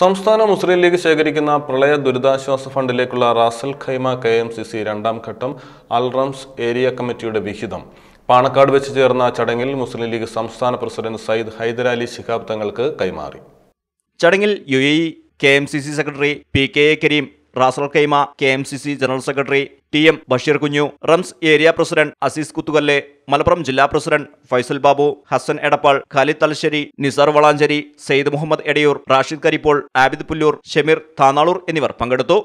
സംസ്ഥാന മുസ്ലിം ലീഗ് ശേഖരിക്കുന്ന പ്രളയ ദുരിതാശ്വാസ ഫണ്ടിലേക്കുള്ള Ras al Khaimah K M C C രണ്ടാം ഘട്ടം അൽറംസ് ഏരിയ കമ്മിറ്റിയുടെ വിഹിതം പാണക്കാട് വെച്ച് ചേർന്ന ചടങ്ങിൽ മുസ്ലിം ലീഗ് സംസ്ഥാന പ്രസിഡന്റ് സയ്യിദ് ഹൈദരാലി ശിഹാബ് തങ്ങൾക്ക് കൈമാറി ചടങ്ങിൽ U A K M C C secretary P K A Kareem Ras al Khaimah K M C C general secretary T M Basheer Kunhu Rams area president Azeez Kuthukalle Malappuram ജില്ലാ പ്രസിഡന്റ് ഫൈസൽ ബാബു ഹസൻ എടപ്പാൾ ഖാലിദ് തലശ്ശേരി നിസാർ വളാഞ്ചേരി സെയ്ദ് മുഹമ്മദ് എടയൂർ റാഷിദ് കരിപ്പോൾ ആബിദ് പുല്ലൂർ ഷമീർ താനാളൂർ എന്നിവർ പങ്കെടുത്തു